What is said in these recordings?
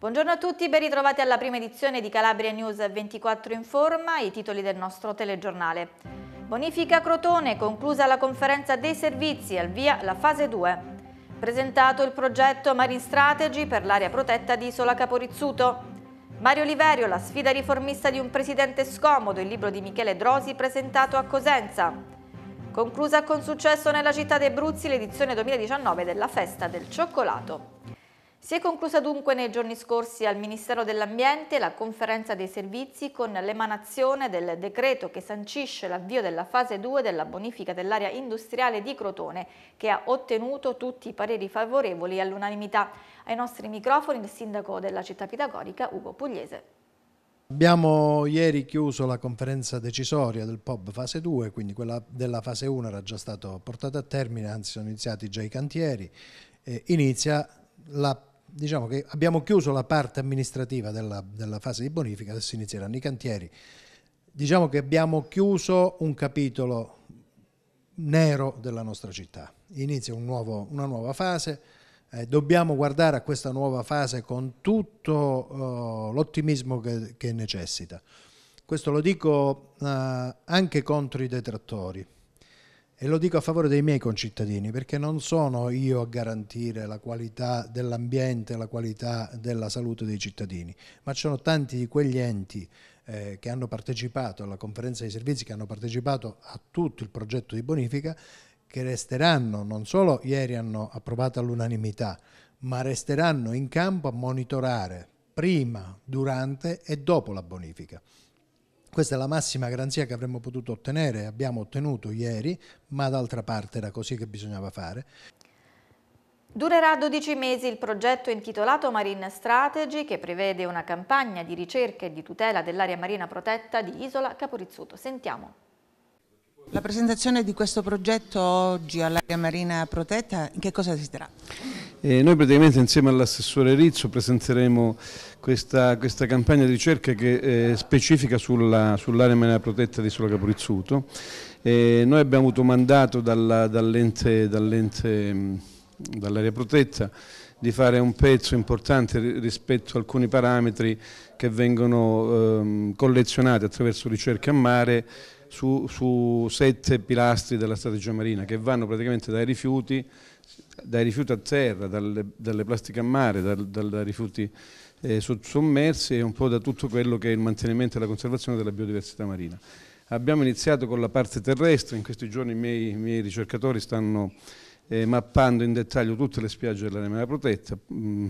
Buongiorno a tutti, ben ritrovati alla prima edizione di Calabria News 24 in forma, i titoli del nostro telegiornale. Bonifica Crotone, conclusa la conferenza dei servizi, al via la fase 2. Presentato il progetto Marine Strategy per l'area protetta di Isola Caporizzuto. Mario Oliverio, la sfida riformista di un presidente scomodo, il libro di Michele Drosi presentato a Cosenza. Conclusa con successo nella città dei Bruzzi l'edizione 2019 della Festa del Cioccolato. Si è conclusa dunque nei giorni scorsi al Ministero dell'Ambiente la conferenza dei servizi con l'emanazione del decreto che sancisce l'avvio della fase 2 della bonifica dell'area industriale di Crotone che ha ottenuto tutti i pareri favorevoli all'unanimità. Ai nostri microfoni il sindaco della città pitagorica Ugo Pugliese. Abbiamo ieri chiuso la conferenza decisoria del POB fase 2, quindi quella della fase 1 era già stata portata a termine, anzi sono iniziati già i cantieri. Eh, inizia la diciamo che abbiamo chiuso la parte amministrativa della, della fase di bonifica, adesso inizieranno i cantieri. Diciamo che abbiamo chiuso un capitolo nero della nostra città. Inizia un nuovo, una nuova fase, eh, dobbiamo guardare a questa nuova fase con tutto uh, l'ottimismo che, che, necessita. Questo lo dico uh, anche contro i detrattori e lo dico a favore dei miei concittadini perché non sono io a garantire la qualità dell'ambiente, la qualità della salute dei cittadini, ma ci sono tanti di quegli enti eh, che hanno partecipato alla conferenza dei servizi, che hanno partecipato a tutto il progetto di bonifica, che resteranno, non solo ieri hanno approvato all'unanimità, ma resteranno in campo a monitorare prima, durante e dopo la bonifica. Questa è la massima garanzia che avremmo potuto ottenere, abbiamo ottenuto ieri, ma d'altra parte era così che bisognava fare. Durerà 12 mesi il progetto intitolato Marine Strategy che prevede una campagna di ricerca e di tutela dell'area marina protetta di Isola Caporizzuto. Sentiamo. La presentazione di questo progetto oggi all'area marina protetta, in che cosa si tratta? E noi praticamente insieme all'assessore Rizzo presenteremo questa, questa, campagna di ricerca che eh, specifica sull'area sull mena protetta di Sola Caporizzuto. E noi abbiamo avuto mandato dall'area dall dall protetta di fare un pezzo importante rispetto a alcuni parametri che vengono ehm, collezionati attraverso ricerche a mare su, su sette pilastri della strategia marina che vanno praticamente dai rifiuti dai rifiuti a terra, dalle, dalle plastiche a mare, dal, dai rifiuti eh, sommersi e un po' da tutto quello che è il mantenimento e la conservazione della biodiversità marina. Abbiamo iniziato con la parte terrestre, in questi giorni i miei, i miei ricercatori stanno eh, mappando in dettaglio tutte le spiagge dell'area protetta, mh, mm,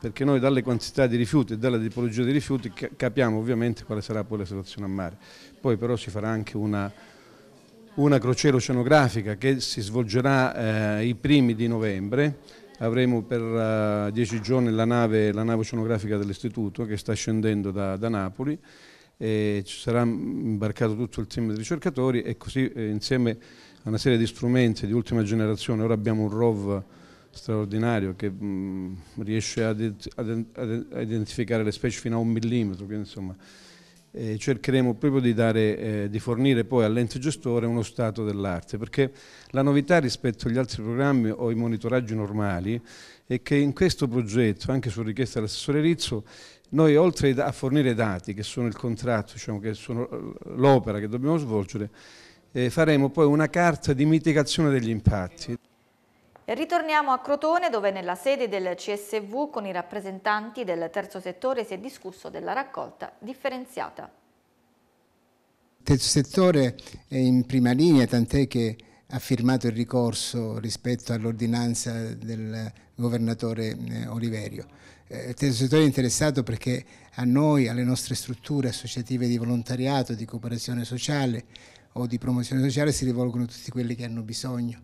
perché noi dalle quantità di rifiuti e dalla tipologia di rifiuti capiamo ovviamente quale sarà poi la situazione a mare. Poi però si farà anche una una crociera oceanografica che si svolgerà eh, i primi di novembre. Avremo per eh, dieci giorni la nave, la nave oceanografica dell'Istituto che sta scendendo da, da Napoli. E ci sarà imbarcato tutto il team di ricercatori e così eh, insieme a una serie di strumenti di ultima generazione, ora abbiamo un ROV straordinario che mh, mm, riesce a, ad, ad, identificare le specie fino a un millimetro, quindi insomma eh, cercheremo proprio di, dare, eh, di, fornire poi all'ente gestore uno stato dell'arte, perché la novità rispetto agli altri programmi o ai monitoraggi normali è che in questo progetto, anche su richiesta dell'assessore Rizzo, noi oltre a fornire dati, che sono il contratto, diciamo, che sono eh, l'opera che dobbiamo svolgere, eh, faremo poi una carta di mitigazione degli impatti. Ritorniamo a Crotone dove nella sede del CSV con i rappresentanti del terzo settore si è discusso della raccolta differenziata. Il terzo settore è in prima linea tant'è che ha firmato il ricorso rispetto all'ordinanza del governatore eh, Oliverio. Eh, il terzo settore è interessato perché a noi, alle nostre strutture associative di volontariato, di cooperazione sociale o di promozione sociale si rivolgono tutti quelli che hanno bisogno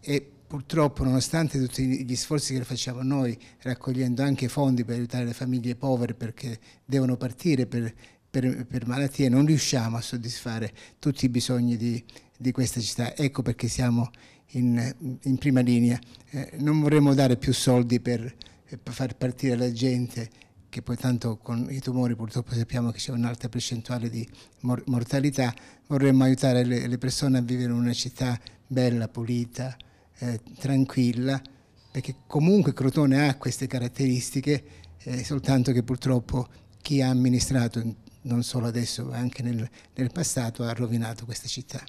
e purtroppo nonostante tutti gli sforzi che facciamo noi raccogliendo anche fondi per aiutare le famiglie povere perché devono partire per, per, per malattie non riusciamo a soddisfare tutti i bisogni di, di questa città ecco perché siamo in, in prima linea eh, non vorremmo dare più soldi per, per far partire la gente che poi tanto con i tumori purtroppo sappiamo che c'è un'alta percentuale di mor mortalità, vorremmo aiutare le, le persone a vivere in una città bella, pulita, eh, tranquilla, perché comunque Crotone ha queste caratteristiche, eh, soltanto che purtroppo chi ha amministrato, non solo adesso ma anche nel, nel passato, ha rovinato questa città.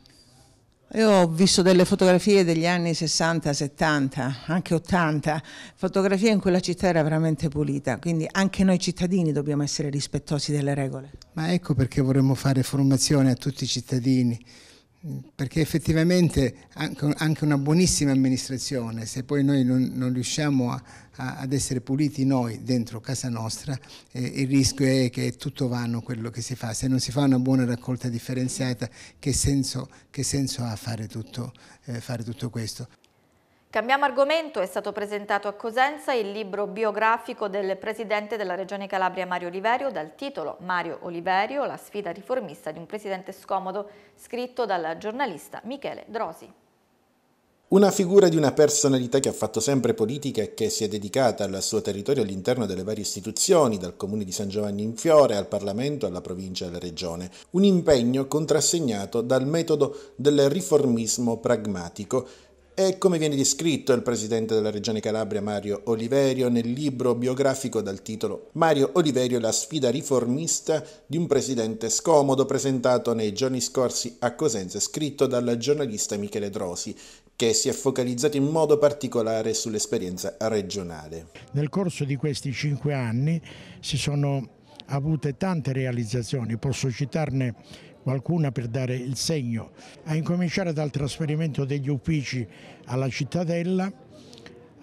Io ho visto delle fotografie degli anni 60, 70, anche 80, fotografie in cui la città era veramente pulita, quindi anche noi cittadini dobbiamo essere rispettosi delle regole. Ma ecco perché vorremmo fare formazione a tutti i cittadini, perché effettivamente anche una buonissima amministrazione, se poi noi non, non riusciamo a, a, ad essere puliti noi dentro casa nostra, eh, il rischio è che è tutto vano quello che si fa. Se non si fa una buona raccolta differenziata, che senso, che senso ha fare tutto, eh, fare tutto questo? Cambiamo argomento, è stato presentato a Cosenza il libro biografico del presidente della Regione Calabria Mario Oliverio dal titolo Mario Oliverio, la sfida riformista di un presidente scomodo, scritto dal giornalista Michele Drosi. Una figura di una personalità che ha fatto sempre politica e che si è dedicata al suo territorio all'interno delle varie istituzioni, dal comune di San Giovanni in Fiore al Parlamento, alla provincia e alla regione. Un impegno contrassegnato dal metodo del riformismo pragmatico e come viene descritto il presidente della Regione Calabria Mario Oliverio nel libro biografico dal titolo Mario Oliverio la sfida riformista di un presidente scomodo presentato nei giorni scorsi a Cosenza scritto dal giornalista Michele Drosi che si è focalizzato in modo particolare sull'esperienza regionale. Nel corso di questi cinque anni si sono avute tante realizzazioni, posso citarne qualcuna per dare il segno, a incominciare dal trasferimento degli uffici alla cittadella,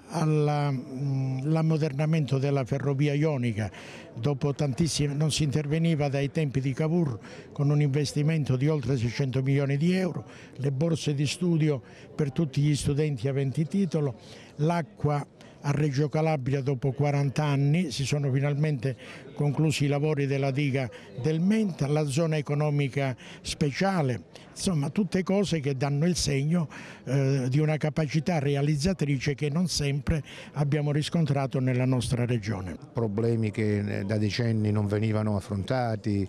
all'ammodernamento mm, della ferrovia ionica, dopo tantissime, non si interveniva dai tempi di Cavour con un investimento di oltre 600 milioni di euro, le borse di studio per tutti gli studenti aventi titolo, l'acqua a Reggio Calabria dopo 40 anni, si sono finalmente conclusi i lavori della diga del Menta, la zona economica speciale, insomma tutte cose che danno il segno eh, di una capacità realizzatrice che non sempre abbiamo riscontrato nella nostra regione. Problemi che eh, da decenni non venivano affrontati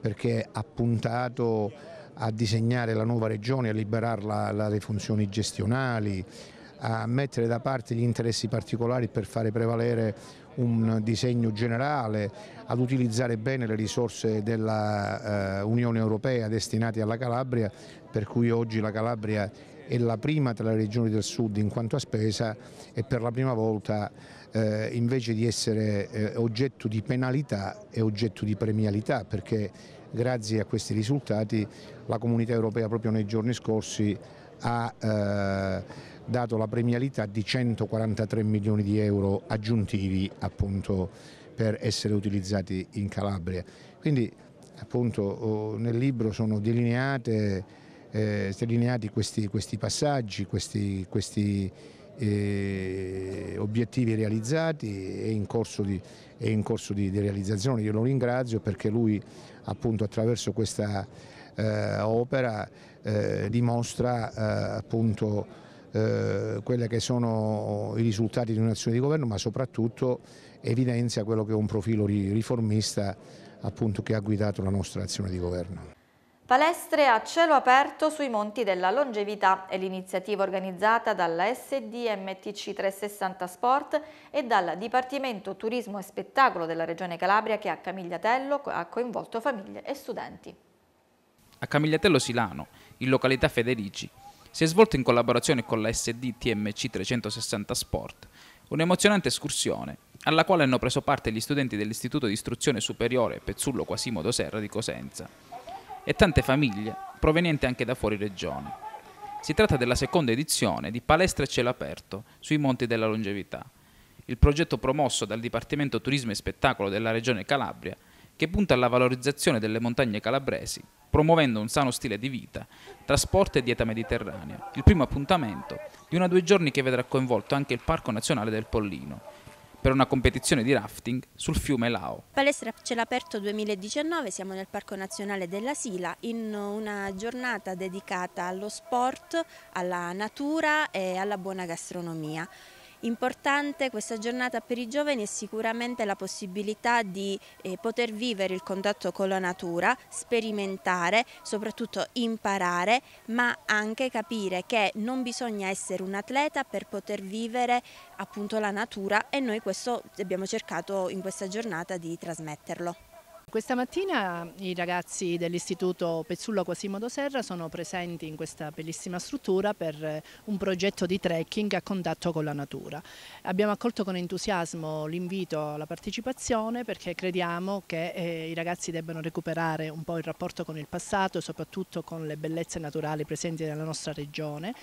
perché ha puntato a disegnare la nuova regione, a liberarla dalle funzioni gestionali, a mettere da parte gli interessi particolari per fare prevalere un disegno generale, ad utilizzare bene le risorse dell'Unione eh, Europea destinate alla Calabria, per cui oggi la Calabria è la prima tra le regioni del sud in quanto a spesa e per la prima volta eh, invece di essere eh, oggetto di penalità è oggetto di premialità perché grazie a questi risultati la comunità europea proprio nei giorni scorsi ha eh, dato la premialità di 143 milioni di euro aggiuntivi appunto, per essere utilizzati in Calabria. Quindi appunto, oh, nel libro sono eh, delineati questi, questi, passaggi, questi, questi eh, obiettivi realizzati e in corso, di, in corso di, di, realizzazione. Io lo ringrazio perché lui appunto attraverso questa eh, opera eh, dimostra eh, appunto eh, quelli che sono i risultati di un'azione di governo ma soprattutto evidenzia quello che è un profilo riformista appunto, che ha guidato la nostra azione di governo. Palestre a cielo aperto sui Monti della Longevità è l'iniziativa organizzata dalla SDMTC 360 Sport e dal Dipartimento Turismo e Spettacolo della Regione Calabria che a Camigliatello ha coinvolto famiglie e studenti a Camigliatello Silano, in località Federici. Si è svolta in collaborazione con la SD TMC 360 Sport, un'emozionante escursione alla quale hanno preso parte gli studenti dell'Istituto di Istruzione Superiore Pezzullo Quasimodo Serra di Cosenza e tante famiglie provenienti anche da fuori regione. Si tratta della seconda edizione di Palestra a cielo aperto sui Monti della Longevità, il progetto promosso dal Dipartimento Turismo e Spettacolo della Regione Calabria che punta alla valorizzazione delle montagne calabresi promuovendo un sano stile di vita, trasporto e dieta mediterranea, il primo appuntamento di una due giorni che vedrà coinvolto anche il Parco Nazionale del Pollino, per una competizione di rafting sul fiume Lao. Palestra Aperto 2019, siamo nel Parco Nazionale della Sila in una giornata dedicata allo sport, alla natura e alla buona gastronomia. Importante questa giornata per i giovani è sicuramente la possibilità di eh, poter vivere il contatto con la natura, sperimentare, soprattutto imparare, ma anche capire che non bisogna essere un atleta per poter vivere appunto la natura e noi questo abbiamo cercato in questa giornata di trasmetterlo. Questa mattina i ragazzi dell'Istituto Pezzullo Quasimodo Serra sono presenti in questa bellissima struttura per eh, un progetto di trekking a contatto con la natura. Abbiamo accolto con entusiasmo l'invito alla partecipazione perché crediamo che eh, i ragazzi debbano recuperare un po' il rapporto con il passato e soprattutto con le bellezze naturali presenti nella nostra regione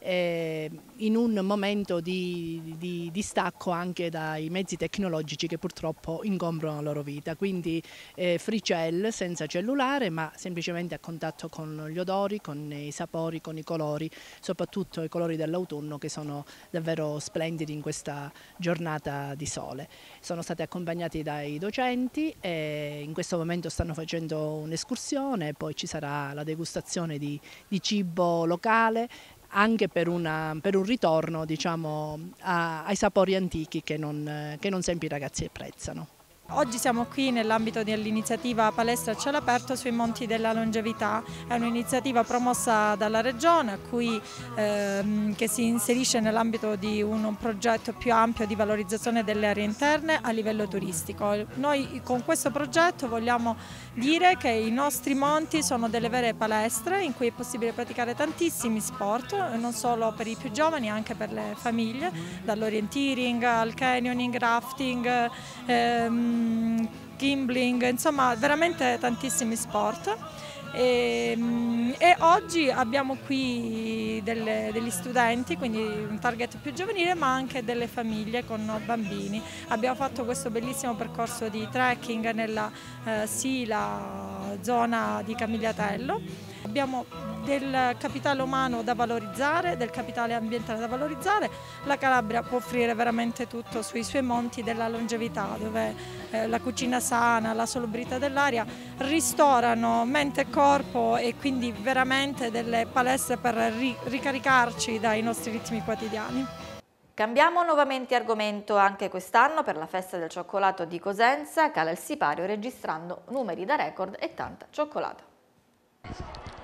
eh, in un momento di, di, di, stacco anche dai mezzi tecnologici che purtroppo ingombrano la loro vita. Quindi eh, free cell senza cellulare ma semplicemente a contatto con gli odori, con i sapori, con i colori, soprattutto i colori dell'autunno che sono davvero splendidi in questa giornata di sole. Sono stati accompagnati dai docenti e eh, in questo momento stanno facendo un'escursione, poi ci sarà la degustazione di, di cibo locale anche per, una, per un ritorno diciamo, a, ai sapori antichi che non, che non sempre i ragazzi apprezzano. Oggi siamo qui nell'ambito dell'iniziativa Palestra a cielo aperto sui Monti della Longevità, è un'iniziativa promossa dalla Regione cui, ehm, che si inserisce nell'ambito di un progetto più ampio di valorizzazione delle aree interne a livello turistico. Noi con questo progetto vogliamo dire che i nostri monti sono delle vere palestre in cui è possibile praticare tantissimi sport, non solo per i più giovani, anche per le famiglie, dall'orienteering al canyoning, rafting. Ehm, Mm, gimbling, insomma veramente tantissimi sport. E, mm, e, oggi abbiamo qui delle, degli studenti, quindi un target più giovanile, ma anche delle famiglie con bambini. Abbiamo fatto questo bellissimo percorso di trekking nella eh, Sila, zona di Camigliatello Abbiamo del capitale umano da valorizzare, del capitale ambientale da valorizzare. La Calabria può offrire veramente tutto sui suoi monti della longevità, dove eh, la cucina sana, la salubrità dell'aria ristorano mente e corpo e quindi veramente delle palestre per ricaricarci dai nostri ritmi quotidiani. Cambiamo nuovamente argomento anche quest'anno per la festa del cioccolato di Cosenza, cala il sipario registrando numeri da record e tanta cioccolata.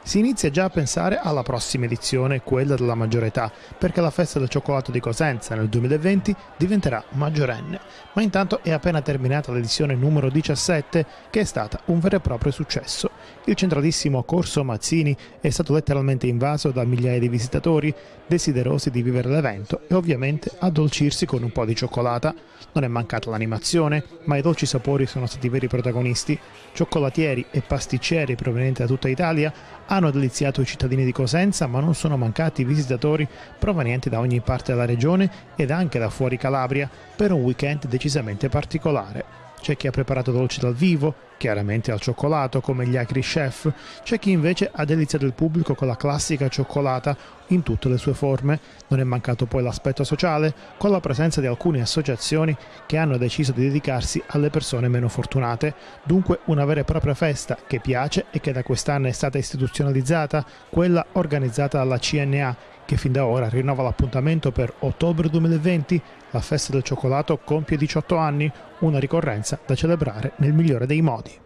Si inizia già a pensare alla prossima edizione, quella della maggiore età, perché la festa del cioccolato di Cosenza nel 2020 diventerà maggiorenne. Ma intanto è appena terminata l'edizione numero 17, che è stata un vero e proprio successo. Il centralissimo Corso Mazzini è stato letteralmente invaso da migliaia di visitatori desiderosi di vivere l'evento e ovviamente addolcirsi con un po' di cioccolata. Non è mancata l'animazione, ma i dolci sapori sono stati veri protagonisti. Cioccolatieri e pasticceri provenienti da tutta Italia hanno deliziato i cittadini di Cosenza, ma non sono mancati visitatori provenienti da ogni parte della regione ed anche da fuori Calabria per un weekend decisamente particolare c'è chi ha preparato dolci dal vivo, chiaramente al cioccolato come gli acri chef, c'è chi invece ha deliziato il pubblico con la classica cioccolata in tutte le sue forme. Non è mancato poi l'aspetto sociale, con la presenza di alcune associazioni che hanno deciso di dedicarsi alle persone meno fortunate, dunque una vera e propria festa che piace e che da quest'anno è stata istituzionalizzata, quella organizzata dalla CNA che fin da ora rinnova l'appuntamento per ottobre 2020, la festa del cioccolato compie 18 anni, una ricorrenza da celebrare nel migliore dei modi.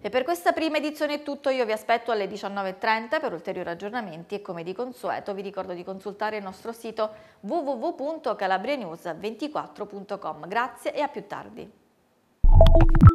E per questa prima edizione è tutto, io vi aspetto alle 19.30 per ulteriori aggiornamenti e come di consueto vi ricordo di consultare il nostro sito www.calabrianews24.com. Grazie e a più tardi.